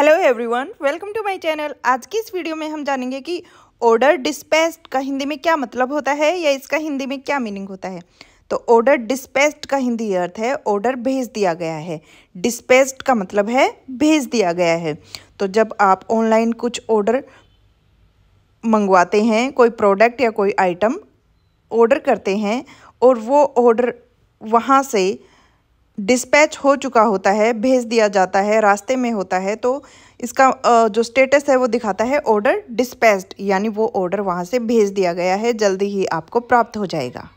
hello everyone welcome to my channel आज की इस वीडियो में हम जानेंगे कि ऑर्डर डिस्पैस्ड का हिंदी में क्या मतलब होता है या इसका हिंदी में क्या मीनिंग होता है तो ऑर्डर डिस्पैस्ड का हिंदी अर्थ है ऑर्डर भेज दिया गया है डिस्पैस्ड का मतलब है भेज दिया गया है तो जब आप ऑनलाइन कुछ ऑर्डर मंगवाते हैं कोई प्रोडक्ट या कोई आइटम ऑर्डर करते हैं और वो ऑर्डर वहाँ से डिस्पैच हो चुका होता है भेज दिया जाता है रास्ते में होता है तो इसका जो स्टेटस है वो दिखाता है ऑर्डर डिस्पैच्ड यानी वो ऑर्डर वहाँ से भेज दिया गया है जल्दी ही आपको प्राप्त हो जाएगा